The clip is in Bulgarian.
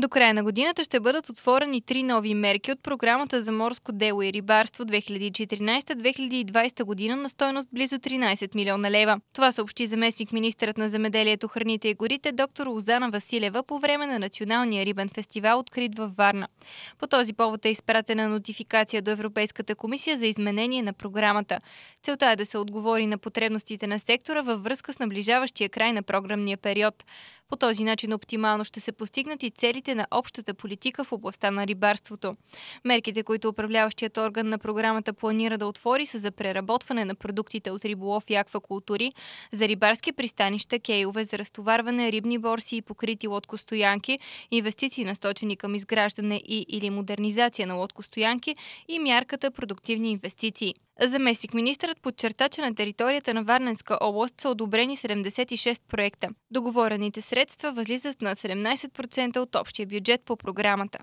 До края на годината ще бъдат отворени три нови мерки от програмата за морско дело и рибарство 2014-2020 година на стойност близо 13 милиона лева. Това съобщи заместник министърът на земеделието, храните и горите доктор Лозана Василева по време на Националния рибен фестивал, открит във Варна. По този повод е изпратена нотификация до Европейската комисия за изменение на програмата. Целта е да се отговори на потребностите на сектора във връзка с наближаващия край на програмния период. По този начин оптимално ще се постигнат и целите на общата политика в областта на рибарството. Мерките, които управляващият орган на програмата планира да отвори са за преработване на продуктите от риболов и аквакултури, за рибарски пристанища, кейове за разтоварване, рибни борси и покрити лодкостоянки, инвестиции насочени към изграждане и или модернизация на лодкостоянки и мярката продуктивни инвестиции. Заместник министърът подчерта, че на територията на Варненска област са одобрени 76 проекта. Договорените средства възлизат на 17% от общия бюджет по програмата.